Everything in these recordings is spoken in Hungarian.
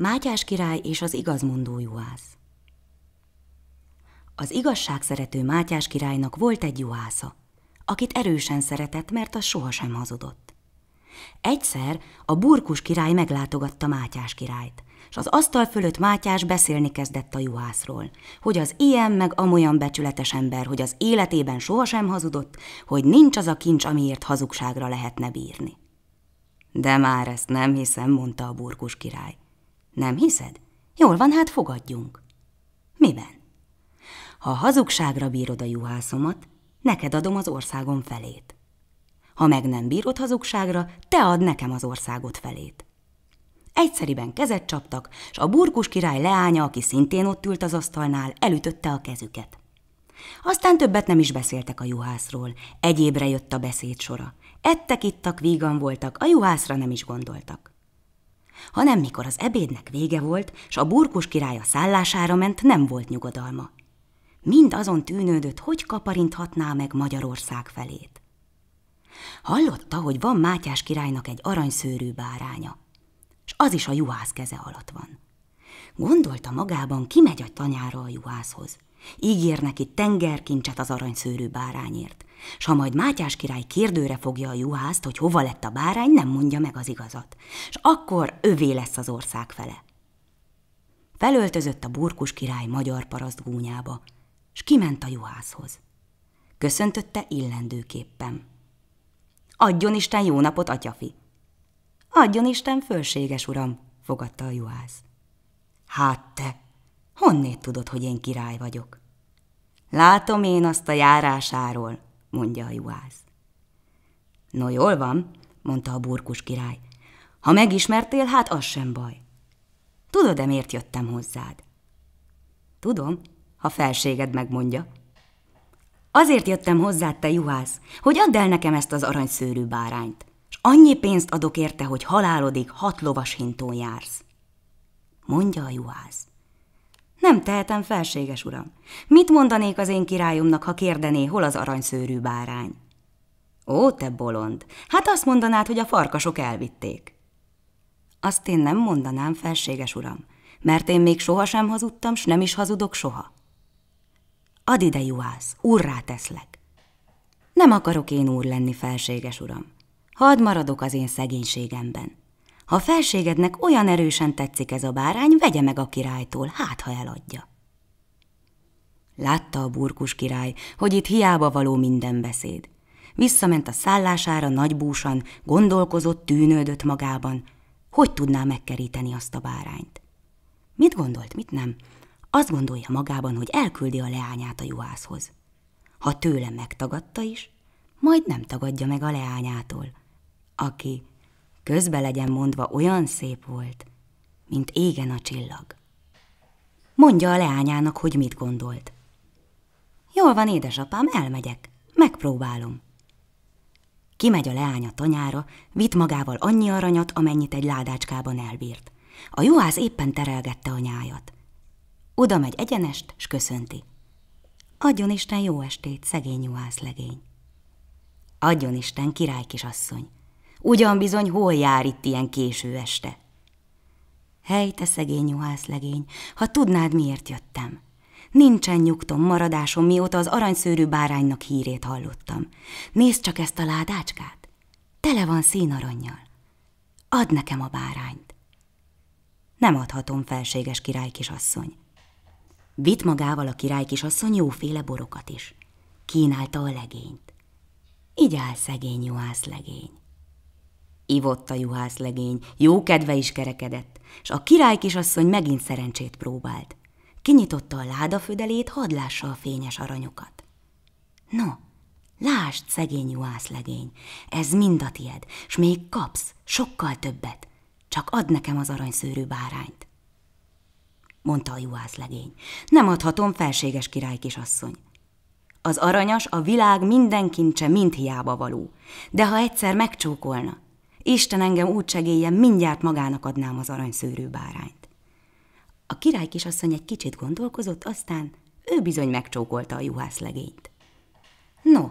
Mátyás király és az igazmondó juhász. Az igazság szerető Mátyás királynak volt egy juhásza, akit erősen szeretett, mert az sohasem hazudott. Egyszer a burkus király meglátogatta Mátyás királyt, és az asztal fölött Mátyás beszélni kezdett a juhászról, hogy az ilyen meg amolyan becsületes ember, hogy az életében sohasem hazudott, hogy nincs az a kincs, amiért hazugságra lehetne bírni. De már ezt nem hiszem, mondta a burkus király. Nem hiszed? Jól van, hát fogadjunk. Miben? Ha hazugságra bírod a juhászomat, neked adom az országom felét. Ha meg nem bírod hazugságra, te ad nekem az országot felét. Egyszeriben kezet csaptak, s a burgus király leánya, aki szintén ott ült az asztalnál, elütötte a kezüket. Aztán többet nem is beszéltek a juhászról, egyébre jött a beszéd sora. Ettek, ittak, vígan voltak, a juhászra nem is gondoltak hanem mikor az ebédnek vége volt, s a burkus király a szállására ment, nem volt nyugodalma. Mind azon tűnődött, hogy kaparinthatná meg Magyarország felét. Hallotta, hogy van Mátyás királynak egy aranyszőrű báránya, és az is a juhász keze alatt van. Gondolta magában, kimegy a tanyára a juhászhoz. Ígér neki tengerkincset az aranyszőrű bárányért. S ha majd Mátyás király kérdőre fogja a juhászt, hogy hova lett a bárány, nem mondja meg az igazat. és akkor övé lesz az ország fele. Felöltözött a burkus király magyar paraszt gúnyába, s kiment a juhászhoz. Köszöntötte illendőképpen. Adjon Isten jó napot, atyafi! Adjon Isten, fölséges uram, fogadta a juhász. Hát te, honnét tudod, hogy én király vagyok? Látom én azt a járásáról, mondja a juhász. No jól van, mondta a burkus király. Ha megismertél, hát az sem baj. Tudod-e, miért jöttem hozzád? Tudom, ha felséged megmondja. Azért jöttem hozzád, te juhász, hogy add el nekem ezt az aranyszőrű bárányt, és annyi pénzt adok érte, hogy halálodig hat lovas hintón jársz. Mondja a juhász. Nem tehetem felséges uram. Mit mondanék az én királyomnak, ha kérdené, hol az aranyszőrű bárány? Ó, te bolond! Hát azt mondanád, hogy a farkasok elvitték. Azt én nem mondanám, felséges uram, mert én még sohasem hazudtam, s nem is hazudok soha. Ad ide, juhász, urrá teszlek. Nem akarok én úr lenni, felséges uram. Hadd maradok az én szegénységemben. Ha felségednek olyan erősen tetszik ez a bárány, vegye meg a királytól, hát ha eladja. Látta a burkus király, hogy itt hiába való minden beszéd. Visszament a szállására nagybúsan, gondolkozott, tűnődött magában. Hogy tudná megkeríteni azt a bárányt? Mit gondolt, mit nem? Azt gondolja magában, hogy elküldi a leányát a juhászhoz. Ha tőle megtagadta is, majd nem tagadja meg a leányától, aki közbe legyen mondva olyan szép volt, mint égen a csillag. Mondja a leányának, hogy mit gondolt. Jól van, édesapám, elmegyek, megpróbálom. Kimegy a leánya tanyára, vitt magával annyi aranyat, amennyit egy ládácskában elbírt. A juhász éppen terelgette a nyájat. Oda megy egyenest, s köszönti. Adjon Isten jó estét, szegény juhász legény. Adjon Isten, király kisasszony. Ugyan bizony hol jár itt ilyen késő este? Hely, te szegény legény, ha tudnád, miért jöttem. Nincsen nyugtom, maradásom, mióta az aranyszőrű báránynak hírét hallottam. Nézd csak ezt a ládácskát. Tele van színaranyjal. Add nekem a bárányt. Nem adhatom, felséges király kisasszony. Vitt magával a király kisasszony jóféle borokat is. Kínálta a legényt. Így áll szegény juhász legény ivott a juhászlegény, jó kedve is kerekedett, és a király kisasszony megint szerencsét próbált. Kinyitotta a ládafödelét, hadd lássa a fényes aranyokat. No, lásd, szegény juhászlegény, ez mind a tied, s még kapsz, sokkal többet. Csak add nekem az aranyszőrű bárányt mondta a juhászlegény. Nem adhatom, felséges király kisasszony. Az aranyas a világ minden kincse mind hiába való, de ha egyszer megcsókolna, Isten engem úgy segéljen, mindjárt magának adnám az aranyszőrű bárányt. A király kisasszony egy kicsit gondolkozott, aztán ő bizony megcsókolta a legényt. No,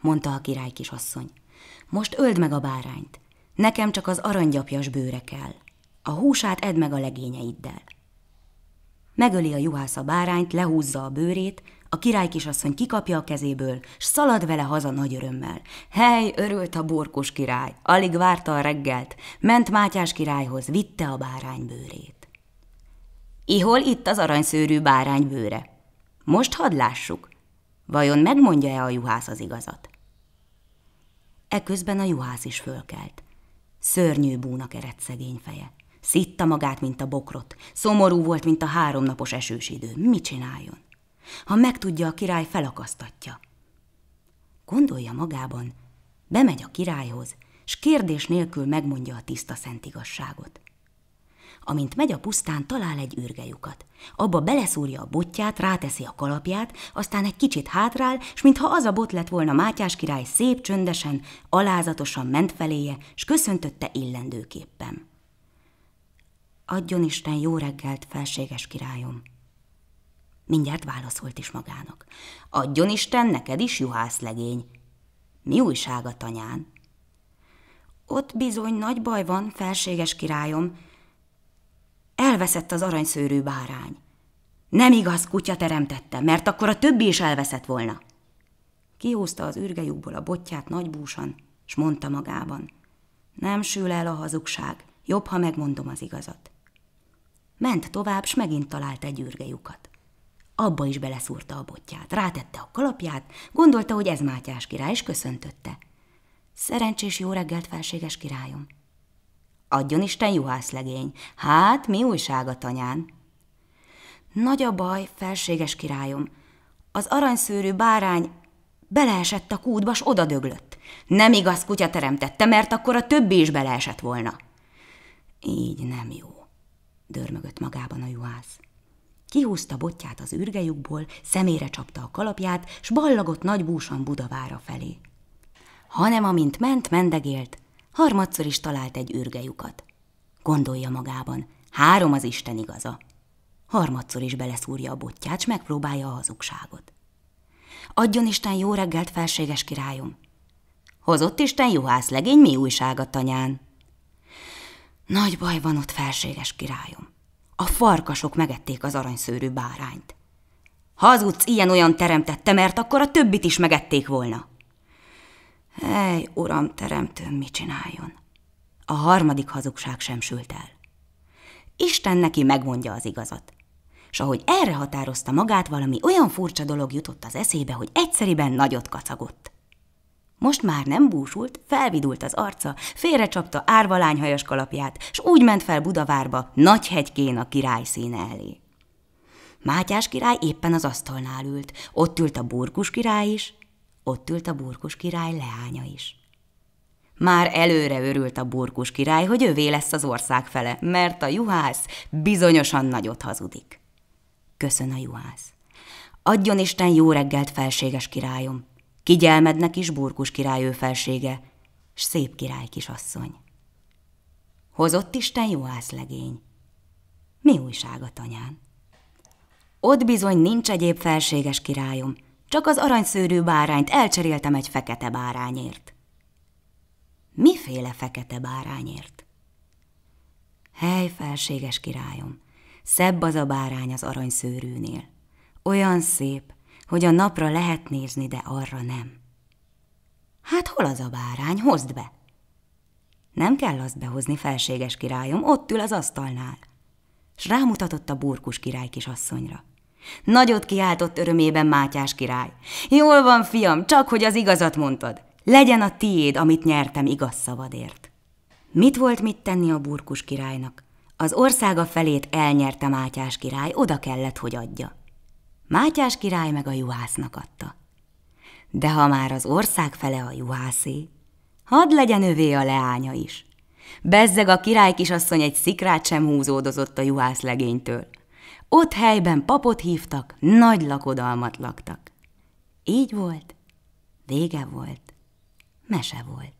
mondta a király kisasszony, most öld meg a bárányt. Nekem csak az aranygyapjas bőre kell. A húsát edd meg a legényeiddel. Megöli a juhász a bárányt, lehúzza a bőrét, a király kisasszony kikapja a kezéből, s szalad vele haza nagy örömmel. Hely, örült a borkos király, alig várta a reggelt, ment Mátyás királyhoz, vitte a bárány bőrét. Ihol itt az aranyszőrű bárány bőre. Most hadd lássuk, vajon megmondja-e a juhász az igazat? Eközben a juhász is fölkelt. Szörnyű búnak eredt szegény feje. Szitta magát, mint a bokrot. Szomorú volt, mint a háromnapos esős idő. Mi csináljon? Ha megtudja, a király felakasztatja. Gondolja magában, bemegy a királyhoz, s kérdés nélkül megmondja a tiszta szent igazságot. Amint megy a pusztán, talál egy űrgejukat. Abba beleszúrja a botját, ráteszi a kalapját, aztán egy kicsit hátrál, s mintha az a bot lett volna Mátyás király szép csöndesen, alázatosan ment feléje, s köszöntötte illendőképpen. Adjon Isten jó reggelt, felséges királyom. Mindjárt válaszolt is magának. Adjon Isten neked is, legény! Mi újság a tanyán? Ott bizony nagy baj van, felséges királyom. Elveszett az aranyszőrű bárány. Nem igaz, kutya teremtette, mert akkor a többi is elveszett volna. Kihúzta az űrgejúkból a botját nagy búsan, s mondta magában. Nem sül el a hazugság, jobb, ha megmondom az igazat. Ment tovább, s megint talált egy lyukat. Abba is beleszúrta a botját, rátette a kalapját, gondolta, hogy ez Mátyás király, és köszöntötte. Szerencsés jó reggelt, felséges királyom. Adjon Isten juhászlegény, hát mi újság a tanyán? Nagy a baj, felséges királyom. Az aranyszőrű bárány beleesett a kútba, s döglött. Nem igaz kutya teremtette, mert akkor a többi is beleesett volna. Így nem jó dörmögött magában a juhász. Kihúzta botját az űrgejükból, szemére csapta a kalapját, s ballagott nagy búsan Budavára felé. Hanem amint ment, mendegélt, harmadszor is talált egy űrgejukat. Gondolja magában, három az Isten igaza. Harmadszor is beleszúrja a botját, s megpróbálja a hazugságot. Adjon Isten jó reggelt, felséges királyom! Hozott Isten juhász legény, mi újság a tanyán? Nagy baj van ott, felséges királyom. A farkasok megették az aranyszőrű bárányt. Hazudsz, ilyen-olyan teremtette, mert akkor a többit is megették volna. Hely, uram, teremtőm, mit csináljon? A harmadik hazugság sem sült el. Isten neki megmondja az igazat. S ahogy erre határozta magát, valami olyan furcsa dolog jutott az eszébe, hogy egyszeriben nagyot kacagott. Most már nem búsult, felvidult az arca, félrecsapta árvalányhajas kalapját, s úgy ment fel Budavárba, nagyhegykén a király színe elé. Mátyás király éppen az asztalnál ült, ott ült a burkus király is, ott ült a burkus király leánya is. Már előre örült a burkus király, hogy ővé lesz az ország fele, mert a juhász bizonyosan nagyot hazudik. Köszön a juhász. Adjon Isten jó reggelt, felséges királyom, Kigyelmednek is burkus király ő felsége, s szép király kisasszony. Hozott Isten legény. Mi újság a tanyán? Ott bizony nincs egyéb felséges királyom, csak az aranyszőrű bárányt elcseréltem egy fekete bárányért. Miféle fekete bárányért? Hely, felséges királyom, szebb az a bárány az aranyszőrűnél. Olyan szép, hogy a napra lehet nézni, de arra nem. Hát hol az a bárány? Hozd be! Nem kell azt behozni, felséges királyom, ott ül az asztalnál. S rámutatott a burkus király kisasszonyra. Nagyot kiáltott örömében Mátyás király. Jól van, fiam, csak hogy az igazat mondtad. Legyen a tiéd, amit nyertem igaz szavadért. Mit volt mit tenni a burkus királynak? Az országa felét elnyerte Mátyás király, oda kellett, hogy adja. Mátyás király meg a juhásznak adta. De ha már az ország fele a juhászé, hadd legyen övé a leánya is. Bezzeg a király kisasszony egy szikrát sem húzódozott a juhász legénytől. Ott helyben papot hívtak, nagy lakodalmat laktak. Így volt, vége volt, mese volt.